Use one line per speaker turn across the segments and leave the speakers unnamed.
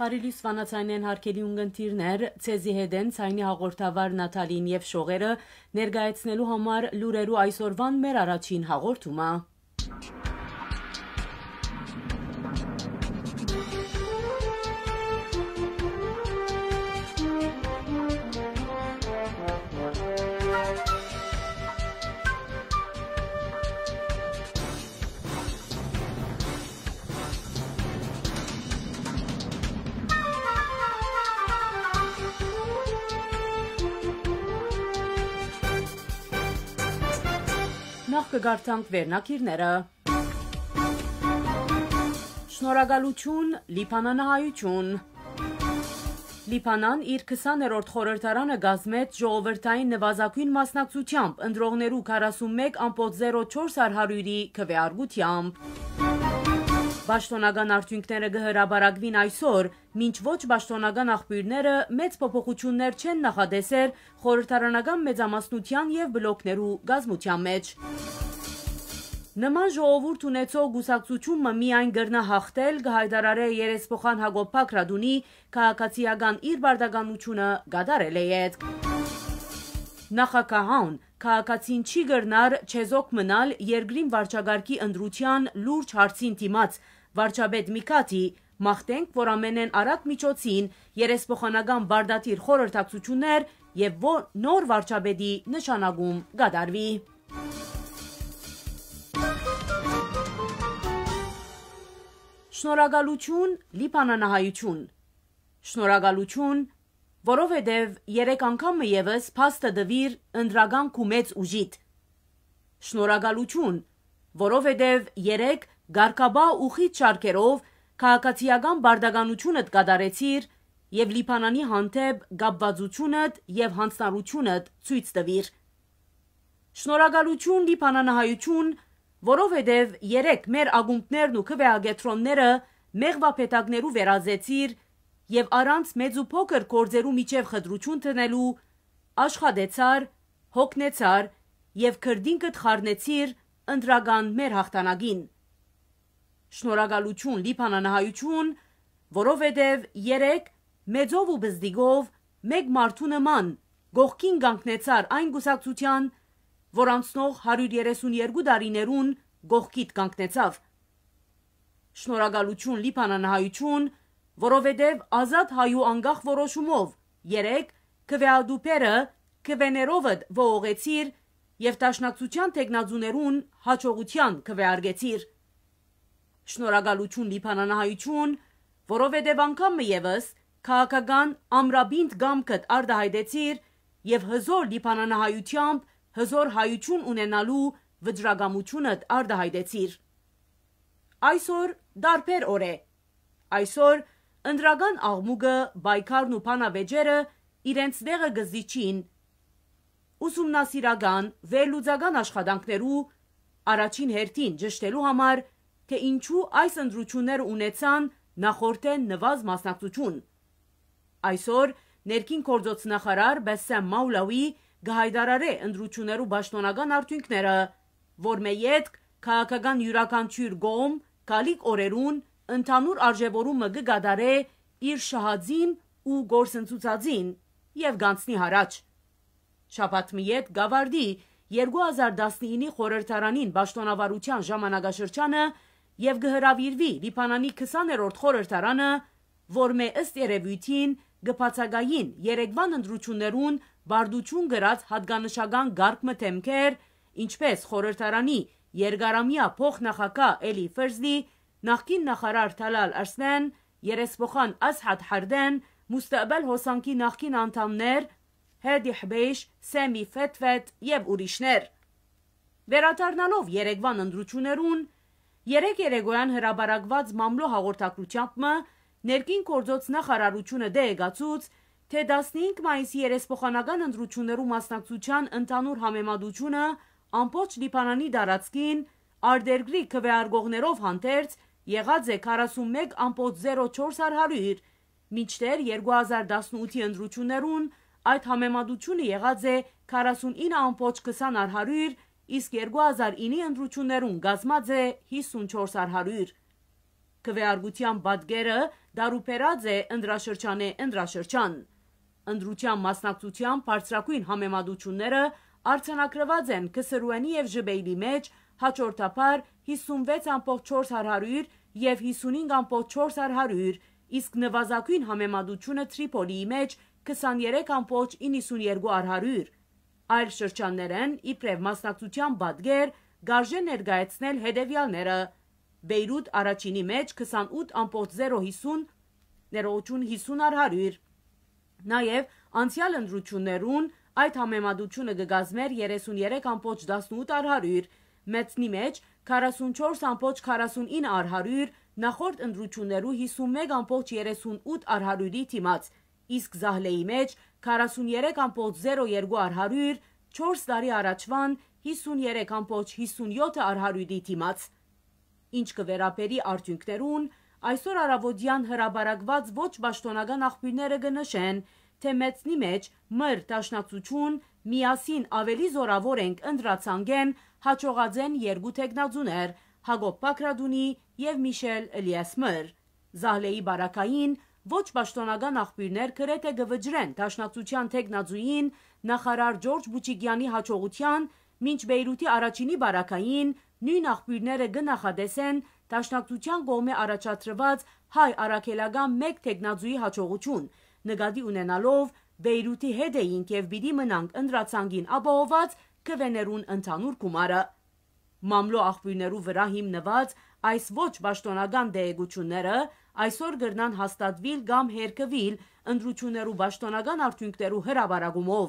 Փարիլիս վանացանեն հարկերի ունգընտիրներ ցեզի հետ են ցայնի հաղորդավար Նատալին եւ շողերը ներկայացնելու համար լուրերու այսօրվան մեր առաջին հաղորդումը Նախ կգարթանք վերնակիրները։ Շնորհակալություն Լիբանանահայություն։ Լիբանան իր 20-րդ խորհրդարանը գազմեց ժողովրդային նվազագույն մասնակցությամբ ընդրողներու 41.04 արհարյուրի քվեարկությամբ։ Պաշտոնական արդյունքները կհրաբարակվին այսօր, մինչ ոչ պաշտոնական աղբյուրները մեծ փոփոխություններ չեն նախադեսեր խորհրդարանական մեծամասնության եւ բլոկներու գազմության մեջ։ Նման ժողովուրդ ունեցող գուսակցությունը միայն գրնահաղթել կհայտարարե երեսփոխան Հակոբ Փակրադունի քաղաքացիական իր բարդականությունը գադարել է այդ։ Նախակահան քաղաքացին չի գրնար չեզոք մնալ երկրին վարչագարկի ընդրության լուրջ հարցին դիմաց վարչապետ Միկաթի մաղթենք, որ ամենեն արագ միջոցին երեսփոխանական բարդատիր խորհրդակցություններ եւ որ նոր վարչապետի նշանակում կատարվի։ Շնորհակալություն Լիբանանահայություն։ Շնորհակալություն, որովհետև 3 անգամ եւս փաստը դվիր ընդրական կումեց ուժիդ։ Շնորհակալություն, որովհետև 3 Գարկաբա ուխիտ շարքերով քաղաքացիական բարդագանությունդ կատարեցիր եւ Լիբանանի հանդեպ գաբվածությունդ եւ հանձնառությունդ ցույց տվիր։ Շնորհակալություն Լիբանանահայություն, որովհետև երեք մեր ագումբներն ու քվեագետրոնները մեղվապետակներու վերազեցիր եւ առանց մեծ ու փոքր գործերու միջև խտրություն տնելու աշխատեցար, հոգնեցար եւ քրդինքդ խառնեցիր ընտրական մեր հաղթանակին շնորհակալություն, լիփանանահայություն, որովհետև երեք մեծով ու բզդիգով մեկ մարդու նման գողքին կանգնեցար այն գուսակցության, որ անցնող 132 դարիներուն գողքիդ կանգնեցավ։ Շնորհակալություն, լիփանանահայություն, որովհետև ազատ հայու անգախ որոշումով երեք քվեադուպերը քվեներովդ ողողեցիր եւ տաշնակցության տեխնազուներուն հաջողության քվեարգեցիր շնորհակալություն լիբանանահայություն, որովհետև անգամ եւս քաղաքական ամրաբինդ գամքդ արդահայտեցիր եւ հզոր լիբանանահայությամբ հզոր հայություն ունենալու վճռագամությունդ արդահայտեցիր։ Այսօր դարբեր օր է։ Այսօր ընդրական աղմուկը, բայկարն ու փանավեջերը իրենց դեղը գզիչին։ Ուսումնասիրական, վերլուծական աշխատանքներու առաջին հերթին ճշտելու համար թե ինչու այս ընդրությունները ունեցան նախորդեն նվազ մասնակցություն։ Այսօր ներքին գործոցնախարար Բեսեմ Մաուլավի գահայդարարե ընդրություներու պաշտոնական արդյունքները, որ մեյետք քաղաքական յուրաքանչյուր գոմ կալիկ օրերուն ընդհանուր արժևորումը կգադարե իր շահածին ու գործընծուցածին եւ գանցնի հարաճ։ Շաբաթ միետ գավարդի 2019-ի խորհրդարանին պաշտոնավարության ժամանակաշրջանը ժամանակ եւ գհրավիրվի Լիբանանի 20-րդ խորհրդարանը, որ մե ըստ երևույթին գբացագային Երևան ընդրություններուն բարդություն գրած հատկանշական գարգ մտեմքեր, ինչպես խորհրդարանի երկարամյա փոխնախագահ Էլի Ֆերզլի, նախկին նախարար Թալալ Արսլան, երեսփոխան Ասհադ Հարդեն, Մուստաբալ Հոսանքի նախկին անդամներ Հեդի Հբեյշ, Սեմի Ֆեթվետ եւ ուրիշներ։ Վերադառնալով Երևան ընդրություներուն Երեք երեգոյան հրաբարակված մամլո հաղորդակրությամբ ներքին կորձոց նախարարությունը դե եգացուց, թե 15 մայիսի երեսպոխանական ընդրություններու մասնակցության ընդանուր համեմադությունը ամպոչ լիպանանի դարացքին արդերգրի կվեարգողներով հանդերց եղած է 41 ամպոչ 0400, միջտեր 2018-ի ընդրություններուն այդ համեմադությունը եղած է 49 ամպոչ 20 արհարույր իսկ 2009-ի ընտրություններում գազմած է 54 արհարույր։ Քվեարկության բադգերը դարուպերած է ընդրաշրջան է ընդրաշրջան։ Ընդրության մասնակցության բարձրակույն համեմադությունները արձանագրված են Քսրուանի եւ Ժբեյլի մեջ հաջորդաբար 56.400 եւ 55.400, իսկ նվազագույն համեմատությունը Տրիպոլիի մեջ 23.92 արհարյուր։ Այլ շրջաններն իբրև մասնակցության բադգեր գարժե ներկայացնել հետևյալները. Բեյրութ առաջինի մեջ 28.050 ներողություն 50 առ 100 Նաև անցյալ ընդրություններուն այդ համեմատությունը գգազմեր 33.18 առ 100, մեծնի մեջ 44.49 առ 100, նախորդ ընդրություններու 51.38 առ 100-ի թիմած իսկ զահլեի մեջ 43.02 արհարյուր 4 տարի առաջվան 53.57 արհարյուրի թիմաց։ Ինչ կվերապերի արդյունքներուն, այսօր առավոտյան հրաբարակված ոչ պաշտոնական աղբյուրները գնշեն, թե մեծնի մեջ մր տաշնակցություն միասին ավելի զորավոր ենք ընդրացանգեն հաջողածեն երկու թեքնածուներ՝ Հակոբ Պակրադունի և Միշել Էլիասմր։ Զահլեի բարակային ոչ պաշտոնական աղբյուրներ գրեթե գվջրեն Դաշնակցության թեկնածուին նախարար Ջորջ Բուչիգյանի հաջողության մինչ Բեյրութի առաջինի բարակային նույն աղբյուրները գնախադեսեն Դաշնակցության կողմի առաջադրված հայ արաքելական մեկ թեկնածուի հաջողություն նկատի ունենալով Բեյրութի հետ էինք եւ պիտի մնանք ընդրացանգին ապահովված կվեներուն ընդհանուր գումարը մամլո աղբյուրներու վրա հիմնված այս ոչ պաշտոնական դեգությունները այսօր գրնան հաստատվիլ կամ հերկվիլ ընդրություներու բաշտոնական արդյունքներու հրավարագումով։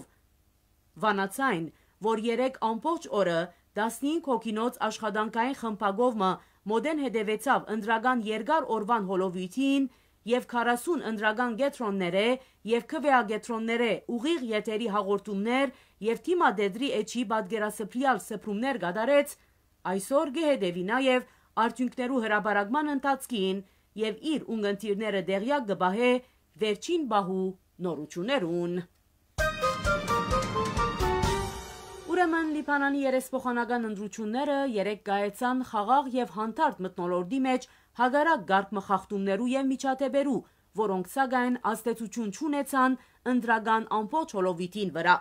Վանացայն, որ երեկ ամպողջ օրը 15 հոգինոց աշխատանքային խմպագովմը մոդեն հետևեցավ ընդրական երկար օրվան հոլովյութին և 40 ընդրական գետրոնները և կվեա գետրոնները ուղիղ եթերի հաղորդումներ և թիմադեդրի էչի բատգերասպրիալ սպրումներ գադարեց, այսօր գհետևի նաև արդյունքներու հրաբարագման ընթացքին եւ իր ունգընտիրները դեղյակ գբահե վերջին բահու նորություներուն։ Ուրեմն Լիբանանի երեսփոխանական ընտրությունները երեք գայեցան խաղաղ եւ հանդարտ մտնոլորտի մեջ հագարակ գարկմխախտումներու եւ միջատեբերու, որոնք սակայն ազդեցություն չունեցան ընդրական ամբողջ հոլովիտին վրա։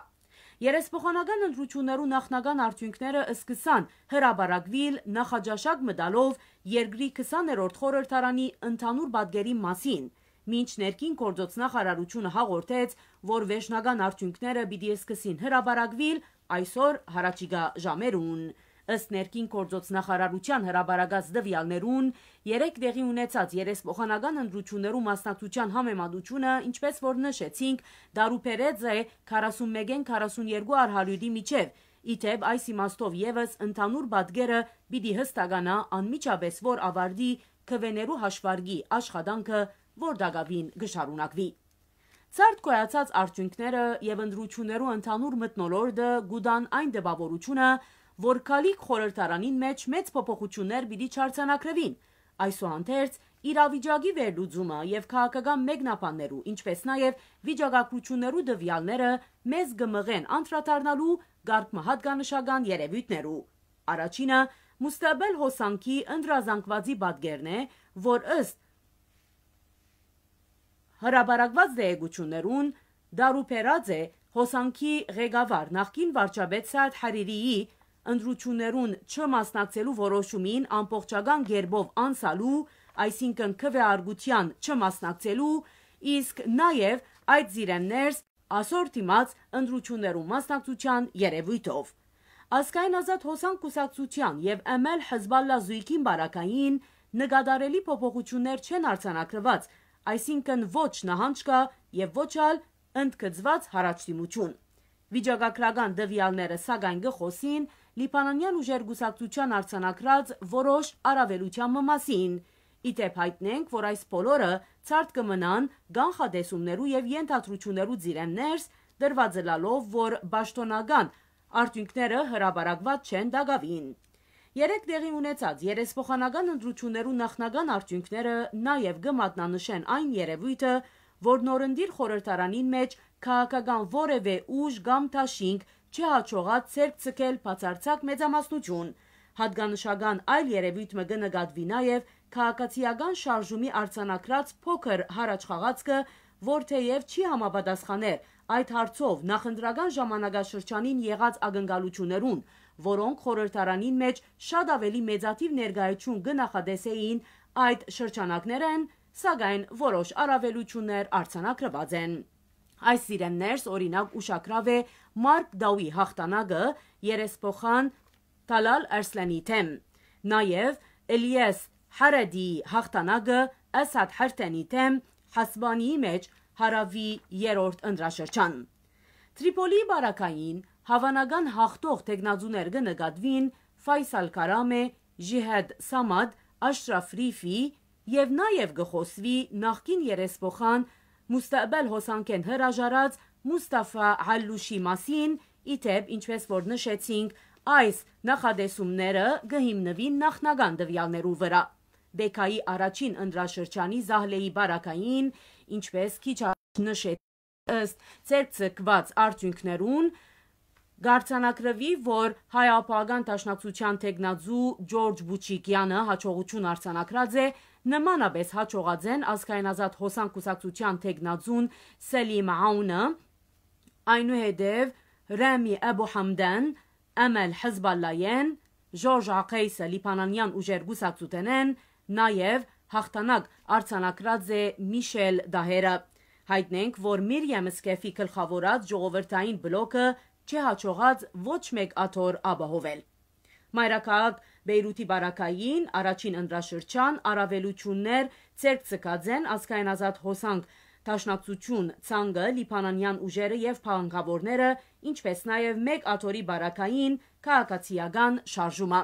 Երեսփոխանական ընտրություններու նախնական արդյունքները սկսան հրաբարակվել նախաճաշակ մտալով երկրի 20-րդ խորհրդարանի ընդհանուր բաժերի մասին։ Մինչ ներքին գործոցնախարարությունը հաղորդեց, որ վերջնական արդյունքները պիտի սկսին հրաբարակվել այսօր հարաճիգա ժամերուն։ Ըստ ներքին գործոցնախարարության հրաբարագած դվյալներուն, 3 տեղի ունեցած երեսփոխանական ընտրություններու մասնակցության համեմատությունը, ինչպես որ նշեցինք, դարուփերեձ է 41-ին 42 արհալյուրի միջև, Իթեւ այս իմաստով եւս ընդհանուր բادرերը պիտի հստականա անմիջապես որ ավարդի քվեներու հաշվարգի աշխատանքը որ դակավին գշարունակվի։ Ցարտ կոյացած արդյունքները եւ ընդրություններու ընդհանուր մտնոլորդը գուդան այն դեպավորությունը, որ կալիք խորհրդարանին մեջ մեծ փոփոխություններ պիտի չարցանակրվին։ Այսուհանդերձ իրավիճակի վերլուծումը եւ քաղաքական մեկնաբաններու, ինչպես նաեւ վիճակագրություններու դվյալները մեզ գմղեն անդրադառնալու գարկմահատկանշական երևույթներու։ Առաջինը Մուստաբել Հոսանքի ընդրազանգվածի պատկերն է, որ ըստ հրաբարակված դեգություններուն Դարուփերաձե Հոսանքի ղեկավար նախկին վարչապետ Սադ Հարիրիի ընդրություններուն չմասնակցելու որոշումին ամբողջական գերբով անցալու, այսինքն քվեարկության չմասնակցելու, իսկ նաև այդ զիրեմներս ասոր դիմաց ընդրություններու մասնակցության երևույթով։ Ասկայն ազատ հոսանք կուսակցության եւ ML Հզբալլա զույգին բարակային նկատառելի փոփոխություններ չեն արցանակրված, այսինքն ոչ նահանջ կա եւ ոչ ալ ընդգծված հարաճտիմություն։ Վիճակագրական դվյալները սակայն գխոսին լիբանանյան ուժեր գուսակցության արցանակրած որոշ արավելության մասին։ Իտեպ հայտնենք, որ այս բոլորը ցարտ կմնան գանխադեսումներու եւ ենթադրություներու ծիրեմներս դրված լալով, որ ճշտոնական արդյունքները հրաբարակված չեն դագավին։ Երեք դեղի ունեցած երեսփոխանական ընդրություններու նախնական արդյունքները նաև գմատնանշեն այն երևույթը, որ նորընդիր խորհրդարանին մեջ քաղաքական որևէ ուժ կամ թաշինք չհաջողած ցերկ ցկել բացարձակ մեծամասնություն։ Հատկանշական այլ երևույթ մը կնկատվի նաև քաղաքացիական շարժումի արցանակրած փոքր հարաճխաղացքը, որ թեև չի համապատասխաներ այդ հարցով նախնդրական ժամանակաշրջանին եղած ակնկալություններուն, որոնք խորհրդարանին մեջ շատ ավելի մեծատիվ ներկայություն գնախադեսեին այդ շրջանակներն, սակայն որոշ առավելություններ արցանակրված են։ Այս սիրեմներս օրինակ ուշակրավ է Մարկ Դավի հաղթանակը երեսփոխան Թալալ Արսլանի թեմ։ Նաև Էլիաս Հարադի հաղթանակը Ասադ Հարթանի թեմ Հասբանի մեջ հարավի երրորդ ընդրաշրջան։ Տրիպոլի բարակային հավանական հաղթող տեխնազուներ կնկատվին Ֆայսալ Կարամե, Ջիհադ Սամադ, Աշրաֆ Ռիֆի եւ նաեւ գխոսվի նախկին երեսփոխան մուստաբել հոսանքեն հրաժարած Մուստաֆա Հալլուշի մասին, իթեպ ինչպես որ նշեցինք, այս նախադեսումները գհիմնվին նախնական դվյալներու վրա։ Բեկայի առաջին ընդրաշրջանի Զահլեի բարակային, ինչպես քիչ նշեց, ըստ ծերծկված արդյունքներուն Գարցանակրվի, որ հայ ապագան տաշնակցության տեգնածու Ջորջ Բուչիկյանը հաջողություն արցանակրած է Նմանապես հաջողաձեն ազգային ազատ հոսան կուսակցության թեկնածուն Սելիմ Աունը, այնուհետև Ռամի Աբու Համդան, Ամալ Հզբալլայան, Ժորժ Ակեյսը Լիբանանյան ուժեր գուսակցութենեն, նաև հաղթանակ արցանակրած է Միշել Դահերը։ Հայտնենք, որ Միրիամ Սկեֆի գլխավորած ժողովրդային բլոկը չհաջողած ոչ մեկ աթոր ապահովել։ Մայրաքաղաք Բեյրութի բարակային, առաջին ընդրաշրջան, առավելություններ, Ցերկ Ցկաձեն, ազգային ազատ հոսանք, Տաշնակցություն, ցանգը, լիբանանյան ուժերը եւ փաղանգավորները, ինչպես նաեւ մեկ աթորի բարակային քաղաքացիական շարժումը։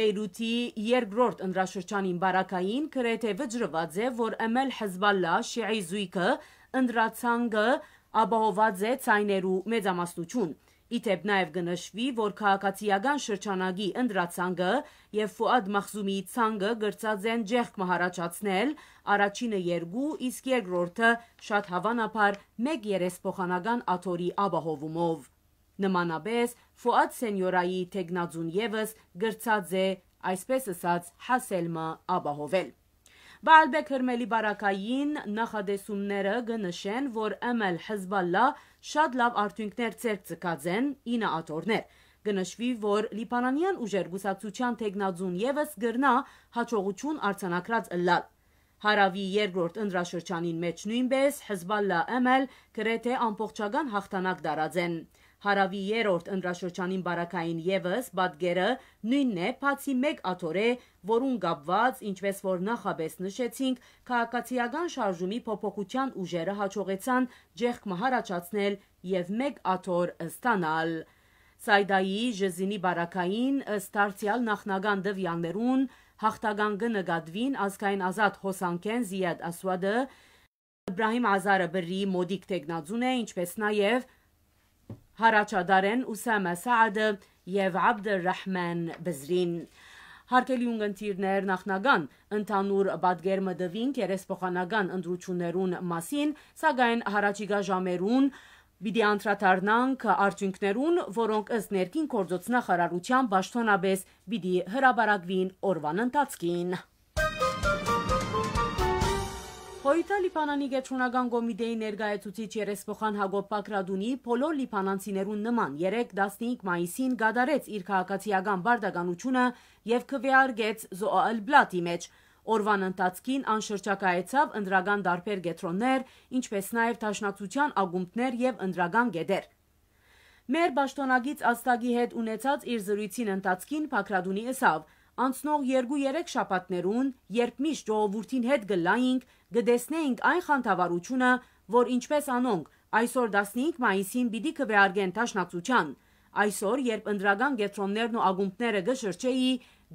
Բեյրութի երկրորդ ընդրաշրջանին բարակային գրեթե վճռված է, որ Ըմել Հզբալլա շիայի զույգը ընդրացանգը ապահոված է ցայներու մեծամասնություն։ Իթեպ նաև գնշվի, որ քաղաքացիական շրջանագի ընդրացանգը եւ Ֆուադ Մախզումիի ցանգը գրծած են ջեղք մահարաճացնել, առաջինը երկու, իսկ երկրորդը շատ հավանաբար 1-3 փոխանական աթորի ապահովումով։ Նմանապես Ֆուադ Սենյորայի Տեգնաձուն եւս գրծած է այսպես ասած հասելմա ապահովել։ Բալբեկ Հրմելի բարակային նախադեսումները գնշեն, որ ըմել Հզբալլա շատ լավ արդյունքներ ցերկ ցկած են 9 աթորներ։ Գնշվի, որ լիբանանյան ուժեր գուսակցության տեխնազուն եւս գրնա հաջողություն արցանակրած լալ։ Հարավի երկրորդ ընդրաշրջանին մեջ նույնպես Հզբալլա Ամել գրեթե ամբողջական հաղթանակ դարած են։ Հարավի երրորդ ընտրաշրջանին բարակային եւս պատկերը նույնն է, բացի մեկ աթոռե, որուն կապված, ինչպես որ նախաբես նշեցինք, քաղաքացիական շարժումի փոփոխության ուժերը հաջողեցան ճեղքմը հարաճացնել եւ մեկ աթոռ ստանալ։ Սայդայի Ժզինի բարակային ըստ արտյալ նախնական դվյաններուն հաղթական կնկատվին ազգային ազատ հոսանքեն Զիադ Ասուադը Իբրահիմ Ազարը բրի մոդիկ տեգնաձուն է, ինչպես նաև Հարաչադարեն Ուսամա Սաադը եւ Աբդուրռահման Բզրին։ Հարկելի ունգընտիրներ նախնական ընդհանուր բադգերմը դվինք երեսփոխանական ընդրություններուն մասին, սակայն հարաճիգա ժամերուն Բիդի անդրադառնանք արդյունքներուն, որոնք ըստ ներքին գործոցնախարարության պաշտոնապես պիտի հրաբարակվին օրվան ընթացքին։ Խորհրդա Լիբանանի Գետրոնական կոմիտեի ներկայացուցիչ երեսփոխան Հակոբ Պակրադունի բոլոր լիբանանցիներուն նման 3 15 մայիսին գադարեց իր քաղաքացիական բարդականությունը եւ քվեարկեց Զոալ Բլատի մեջ Օրվան ընթացքին անշրջակայեցավ ընդրական դարբեր գետրոններ, ինչպես նաև տաշնակցության ագումբներ եւ ընդրական գեդեր։ Մեր ճշտոնագից աստագի հետ ունեցած իր զրույցին ընթացքին Փակրադունի ըսավ, Անցնող 2-3 շաբաթներուն, երբ միշտ ժողովրդին հետ գլայինք, գտեսնեինք այն խանդավառությունը, որ ինչպես անոնք այսօր 15 մայիսին պիտի քվեարկեն տաշնակցության։ Այսօր, երբ ընդրական գետրոններն ու ագումբները գշրջեի,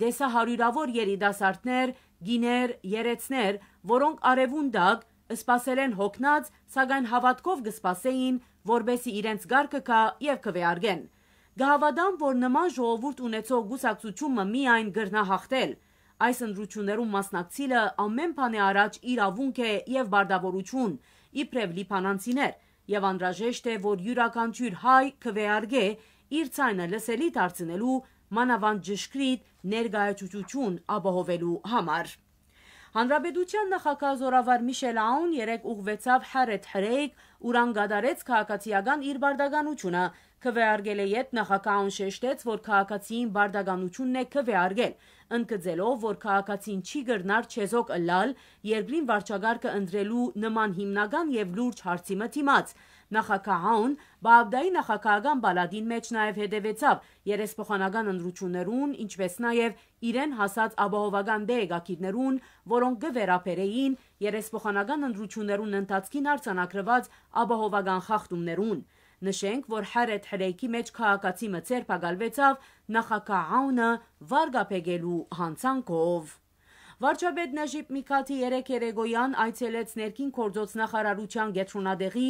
դեսա հարյուրավոր երիտասարդներ, գիներ, երեցներ, որոնք արևունդակ սպասել են հոգնած, սակայն հավատքով գսպասեին, որբեսի իրենց գարկը կա եւ քվեարգեն։ Գահավադան, որ նման ժողովուրդ ունեցող գուսակցությունը միայն գրնահաղթել։ Այս ընդրություններում մասնակցելը ամեն բանի առաջ իրավունք է եւ բարդավորություն, իբրև լիբանանցիներ, եւ անհրաժեշտ է, որ յուրաքանչյուր հայ քվեարկե իր ցայնը լսելի դարձնելու մանավանդ ճշգրիտ ներկայացուցություն ապահովելու համար։ Հանրապետության նախագահ Զորավար Միշել Աուն երեք ուղվեցավ Հարեթ Հրեյք, ուրան գադարեց քաղաքացիական իր բարդագանությունը։ Քվեարգելը յետ նախագահ Աուն շեշտեց, որ քաղաքացիին բարդագանությունն է քվեարգել, ընդգծելով, որ քաղաքացին չի գրնար չեզոք ըլլալ, երկրին վարչագարկը ընտրելու նման հիմնական եւ լուրջ հարցի մտիմած։ մտ նախագահան Բաղդայի նախագահական բալադին մեջ նաև հետևեցավ երեսփոխանական ընտրություններուն, ինչպես նաև իրեն հասած ապահովական դեգակիրներուն, որոնք գվերապերեին երեսփոխանական ընտրություններուն ընթացքին արցանակրված ապահովական խախտումներուն։ Նշենք, որ Հարեթ Հրեյքի մեջ քաղաքացի մցեր փակալվեցավ նախագահանը վարգապեգելու հանցանքով։ Վարչապետ Նժիբ Միքաթի երեք երեգոյան այցելեց ներքին գործոցնախարարության Գետրոնադեղի,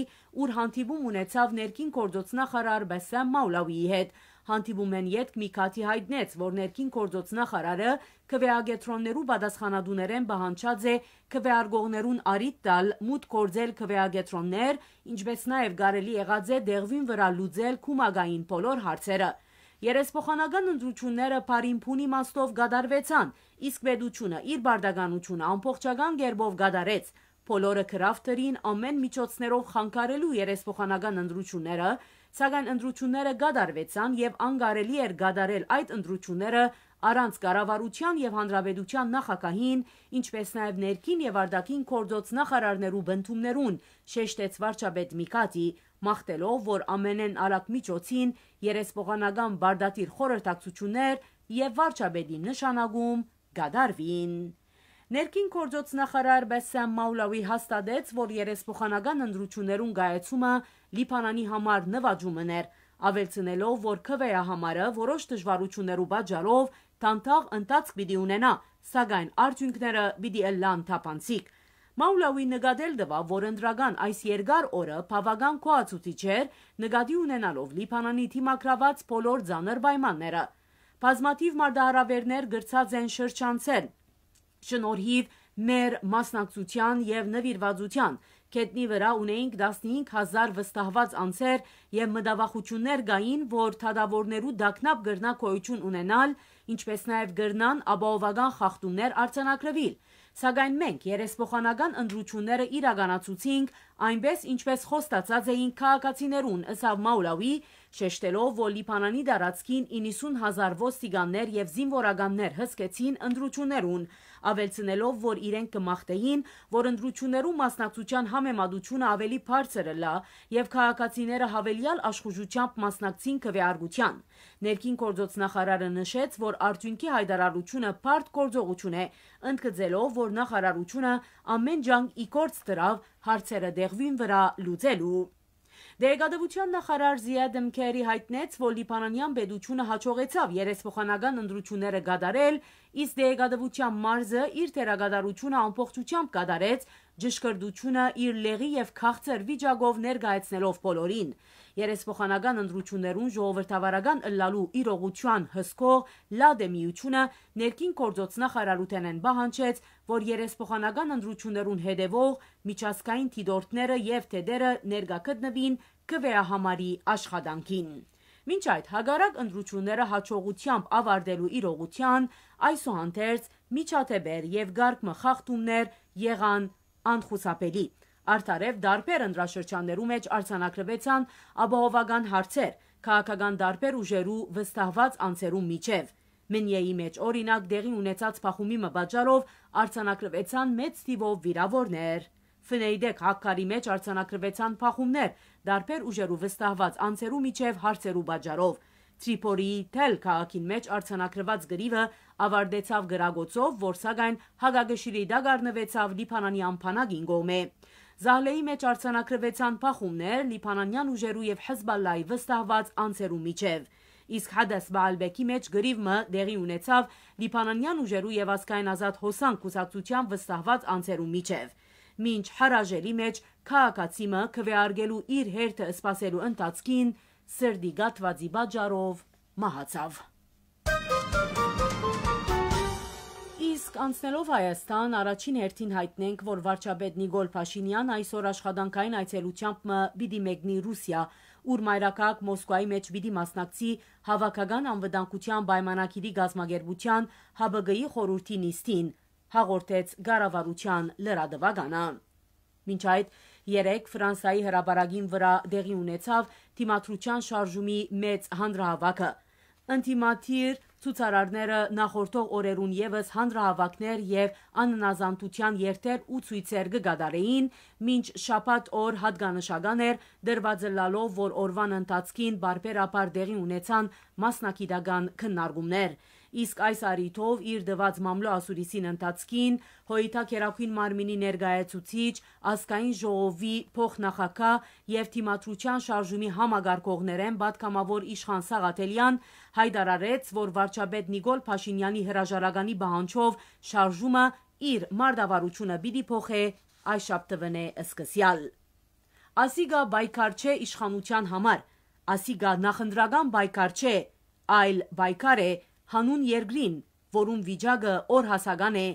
ուր հանդիպում ունեցավ ներքին գործոցնախարար Բեսեմ Մաուլավիի հետ։ Հանդիպում են ետք Միքաթի հայտնեց, որ ներքին գործոցնախարարը քվեագետրոններու պատասխանատուներեն պահանջած է քվեարկողներուն արիտ տալ, մուտք գործել քվեագետրոններ, ինչպես նաև կարելի եղած է դեղվին վրա լուծել քումագային բոլոր հարցերը։ Երեսփոխանական ընտրությունները Փարինփունի մաստով գադարվեցան, իսկ պետությունը իր բարդականությունը ամբողջական գերբով գադարեց։ Բոլորը Քրաֆթերին ամեն միջոցներով խանգարելու երեսփոխանական ընտրությունները, սակայն ընտրությունները գադարվեցան եւ անկարելի էր գադարել այդ ընտրությունները առանց կառավարության եւ հանրապետության նախագահին, ինչպես նաեւ ներքին եւ արդակին կորձոց նախարարներու բնդումներուն, շեշտեց վարչապետ Միկատի մաղթելով, որ ամենեն արագ միջոցին երեսպողանական բարդատիր խորհրդակցություններ եւ վարչապետի նշանակում գադարվին։ Ներքին գործոց նախարար Բեսամ Մաուլավի հաստատեց, որ երեսփոխանական ընդրություններուն գայացումը Լիբանանի համար նվաճումն էր, ավելցնելով, որ քվեա համարը որոշ դժվարություններու բաժարով տանտաղ ընտածք պիտի ունենա, սակայն արդյունքները պիտի լան թափանցիկ։ Մաուլավի նկատել տվա, որ ընդրական այս երկար օրը բավական կոացուցիչ էր նկատի ունենալով Լիբանանի թիմակրաված բոլոր ցաներ պայմանները։ Բազմաթիվ մարդահրավերներ գրծած են շրջանցել։ Շնորհիվ մեր մասնակցության եւ նվիրվածության Կետնի վրա ունեինք 15000 վստահված անձեր եւ մտավախություններ գային, որ թադավորներու դակնապ գրնակոյություն ունենալ, ինչպես նաեւ գրնան ապահովական խախտումներ արցանակրվել։ Սակայն մենք երեսփոխանական ընտրությունները իրականացուցինք այնպես, ինչպես խոստացած էին քաղաքացիներուն, ըսավ Մաուլավի շեշտելով, որ Լիբանանի դարածքին 90000 ոստիգաններ եւ զինվորականներ հսկեցին ընդրություներուն, ավելցնելով, որ իրենք կմաղթեին, որ ընդրություներու մասնակցության համեմատությունը ավելի բարձր է լա եւ քաղաքացիները հավելյալ աշխուժությամբ մասնակցին քվեարկության։ Ներքին գործոցնախարարը նշեց, որ արդյունքի հայտարարությունը բարդ գործողություն է, ընդգծելով, որ նախարարությունը ամեն ջանք ի գործ դրավ հարցերը դեղվին վրա լուծելու Դերեկատվության նախարար Զիադ Մքերի հայտնեց, որ Լիբանանյան պետությունը հաջողեցավ երեսփոխանական ընտրությունները գադարել, իսկ դերեկատվության մարզը իր թերագադարությունը ամբողջությամբ կատարեց ջշկրդությունը իր լեղի եւ քաղցր վիճակով ներկայացնելով բոլորին։ Երեսփոխանական ընտրություններուն ժողովրդավարական ըլլալու իրողության հսկող լադե միությունը ներքին գործոց նախարարութենեն բանջեց, որ երեսփոխանական ընտրություններուն հետևող միջազգային դիտորդները եւ թեդերը ներկա գտնվին կվեահամարի աշխատանքին։ Մինչ այդ հագարակ ընդրությունները հաջողությամբ ավարտելու իրողության այսուհանդերձ միջաթեբեր եւ գարկմը խախտումներ եղան անխուսափելի։ Արդարև դարբեր ընդրաշրջաններու մեջ արցանակրվեցան ապահովական հարցեր, քաղաքական դարբեր ուժերու վստահված անձերու միջև։ Մենյեի մեջ օրինակ դեղի ունեցած փախումի մբաճարով արցանակրվեցան մեծ տիվով վիրավորներ։ Ֆնեյդեկ հակկարի մեջ արցանակրվեցան փախումներ, դարբեր ուժերու վստահված անձերու միջև հարցերու բաճարով։ Տրիպորիի Թել քաղաքին մեջ արձանագրված գրիվը ավարտեցավ գրագոցով, որ սակայն Հագագշիրի դագ առնվեցավ Լիբանանի անփանագին գոմե։ Զահլեի մեջ արձանագրվեցան փախումներ Լիբանանյան ուժերու եւ Հզբալլայի վստահված անձերու միջև։ Իսկ Հադաս Բալբեկի մեջ գրիվը դեղի ունեցավ Լիբանանյան ուժերու եւ ազգային ազատ հոսանք կուսակցության վստահված անձերու միջև։ Մինչ հարաժելի մեջ քաղաքացիմը քվեարկելու իր հերթը սпасելու ընթացքին սերդի գատվածի բաջարով մահացավ։ Իսկ անցնելով Հայաստան, առաջին հերթին հայտնենք, որ վարչապետ Նիկոլ Փաշինյան այսօր աշխատանքային այցելությամբ մը պիտի մեկնի Ռուսիա, ուր մայրաքաղաք Մոսկվայի մեջ պիտի մասնակցի հավաքական անվտանգության պայմանագիրի գազմագերբության ՀԲԳ-ի խորհրդի նիստին, հաղորդեց Գարավարության լրադվագանը։ Մինչ այդ Երեկ Ֆրանսայի հրաբարագին վրա դեղի ունեցավ թիմադրության շարժումի մեծ հանրահավաքը։ Ընտիմաթիր ցուցարարները նախորդող օրերուն եւս հանրահավաքներ եւ աննազանդության երթեր ու ցույցեր կգադարեին, մինչ շաբաթ օր հատկանշական էր դրվածելալով, որ օրվան ընթացքին բարբերաբար դեղի ունեցան մասնակիտական քննարկումներ իսկ այս արիթով իր դված մամլո ասուրիսին ընթացքին հոյիթակ երախին մարմինի ներգայացուցիչ, ասկային ժողովի փոխնախակա և թիմատրության շարժումի համագարկողներեն բատկամավոր իշխան Սաղաթելյան հայտարարեց, որ վարճաբետ նիգոլ Փաշինյանի հրաժարականի բահանչով շարժումը իր մարդավարությունը բիդի փոխե այս շապտվնե սկսյալ։ Ասիգա բայկար չէ իշխանության համար, ասիգա նախնդրական բայկար չէ, այլ բայկար է հանուն երկրին, որում վիճակը օր հասական է։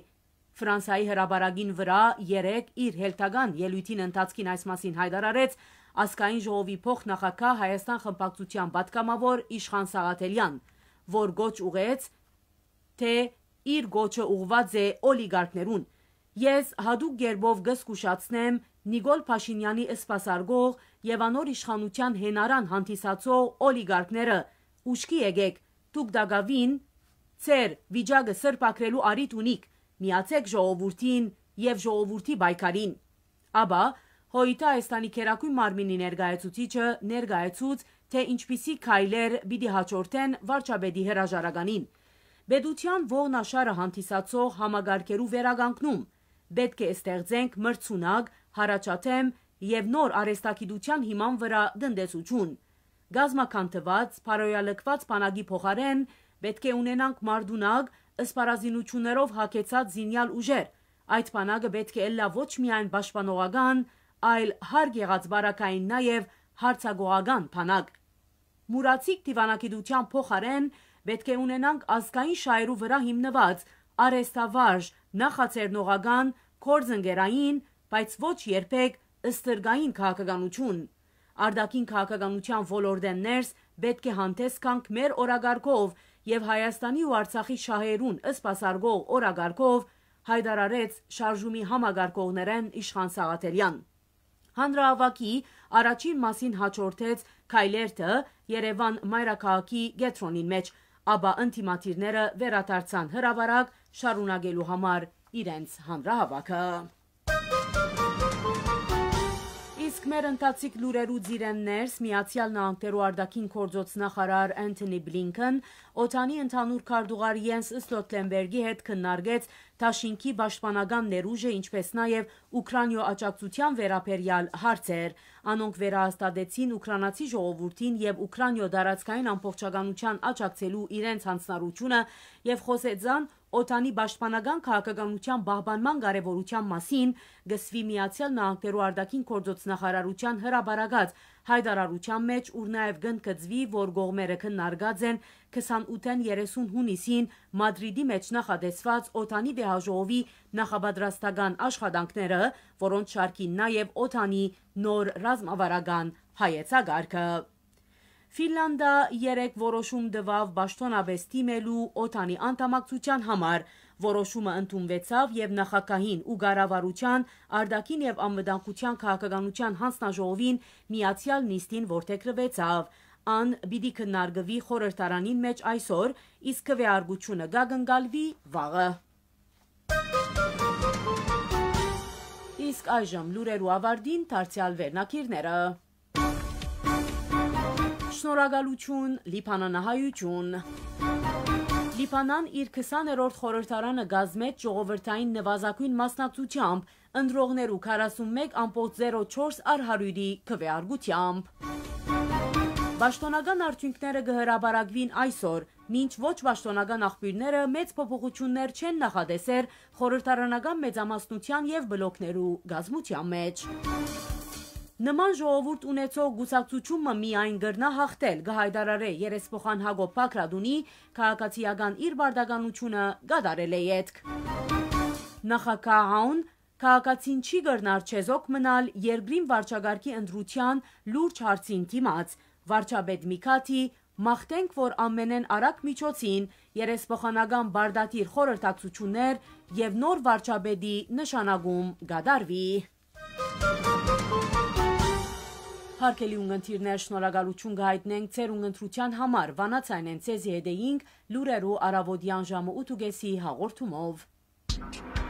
Ֆրանսայի հրաբարագին վրա երեք իր հերթական ելույթին ընթացքին այս մասին հայտարարեց ասկային ժողովի փոխնախագահ Հայաստան խմբակցության պատգամավոր Իշխան Սաղաթելյան, որ գոչ ուղեց, թե իր գոչը ուղված է օլիգարխներուն։ Ես հadoop գերբով գսկուշացնեմ Նիկոլ Փաշինյանի սպասարգող եւ անոր իշխանության հենարան հանդիսացող օլիգարխները ուշքի եկեք դուք դագավին Ձեր վիճակը սրբակրելու արիտ ունիք, միացեք ժողովրդին եւ ժողովրդի բայկարին։ Աբա Հոյիտա Էստանի քերակույն մարմինի ներկայացուցիչը ներկայացուց, թե ինչպիսի քայլեր պիտի հաջորդեն վարչապետի հրաժարականին։ Պետության ողնաշարը հանդիսացող համագարկերու վերագանքնում պետք է ստեղծենք մրցունակ, հարաճաթեմ եւ նոր արեստակիդության հիման վրա գնդեցություն։ Գազմական թված, փարոյալկված բանակի փոխարեն Պետք է ունենանք մարդունակ, ըսպարազինություններով հակեցած զինյալ ուժեր։ Այդ պանագը պետք է էլլա ոչ միայն պաշտպանողական, այլ հարկ եղած բարակային նաև հարցագողական փանակ։ Մուրացիկ դիվանագիտության փոխարեն պետք է ունենանք ազգային շահերու վրա հիմնված արեստավարժ, նախաձեռնողական, կորձընկերային, բայց ոչ երբեք ըստրգային քաղաքականություն։ Արդակին քաղաքականության ոլորտներս պետք է հանդես գանք մեր օրագարկով եւ Հայաստանի ու Արցախի շահերուն ըսպասարգող օրագարկով հայտարարեց շարժումի համագարկողներեն Իշխան Սաղաթելյան։ Հանրահավաքի առաջին մասին հաջորդեց Քայլերթը Երևան մայրաքաղաքի Գետրոնին մեջ, ապա ընտիմատիրները վերադարձան հրավարակ շարունակելու համար իրենց հանրահավաքը։ Իսկ մեր ընտացիկ լուրերու ձիրեններս Միացյալ Նահանգներու արդակին կորձոց նախարար Անթոնի Բլինքն օտանի ընդհանուր քարտուղար Յենս Ստոլտենբերգի հետ քննարկեց Թաշինքի պաշտպանական ներուժը, ինչպես նաև Ուկրաինա աճակցության վերաբերյալ հարցեր։ Անոնք վերահաստատեցին ուկրանացի ժողովուրդին եւ Ուկրաինո դարածքային ամբողջականության աճակցելու իրենց հանձնարարությունը եւ խոսեցան օտանի պաշտպանական քաղաքականության բահբանման կարևորության մասին գսվի Միացյալ Նահանգներու արդակին գործոցնախարարության հրաբարացած Հայտարարության մեջ ուր նաև գնք կծվի, որ գողմերը քննարկած են 28-ին 30 հունիսին Մադրիդի մեջ նախադեсված Օթանի վեհաժողովի նախապատրաստական աշխատանքները, որոնց շարքին նաև Օթանի նոր ռազմավարական հայեցակարգը Ֆինլանդա երեկ որոշում տվավ Բաշտոնաբես դիմելու ՕԹԱՆ-ի անդամակցության համար։ Որոշումը ընդունվեցավ և նախագահին ու կառավարության Արդակին և Անվտանգության քաղաքականության հանձնաժողովին միացյալ նիստին որդեգրվեցավ։ Ան պիտի քննարկվի խորհրդարանին մեջ այսօր, իսկ քվեարկությունը կակնկալվի վաղը։ Իսկ այժմ լուրերու ավարտին դարձյալ վերնակիրները։ Շնորհակալություն, Լիբանանահայություն։ Լիբանան իր 20-րդ խորհրդարանը գազմեց ժողովրդային նվազագույն մասնակցությամբ, ընդրողներու 41.04 արհարյուրի քվեարկությամբ։ Պաշտոնական արդյունքները կհրաբարակվին այսօր, մինչ ոչ պաշտոնական աղբյուրները մեծ փոփոխություններ չեն նախադեսեր խորհրդարանական մեծամասնության և բլոքներու գազմության մեջ։ Նման ժողովուրդ ունեցող գուսակցությունը միայն գրնա հաղթել գահայդարարե երեսփոխան Հակոբ Փակրադունի քաղաքացիական իր բարդականությունը գադարել է յետք։ Նախակահան քաղաքացին չի գրնար չեզոք մնալ երկրին վարչագարքի ընդրության լուրջ հարցին դիմաց։ Վարչապետ Միքաթի մաղթենք, որ ամենեն արագ միջոցին երեսփոխանական բարդատիր խորհրդակցություններ եւ նոր վարչապետի նշանագում գադարվի։ Thank you. Հարգելի ունգընթիրներ, շնորհակալություն կհայտնենք ձեր ունգընտրության համար։ Վանաց այն են ցեզ եդեինք լուրերու արավոդյան ժամը 8:00-ի հաղորդումով։ Thank you.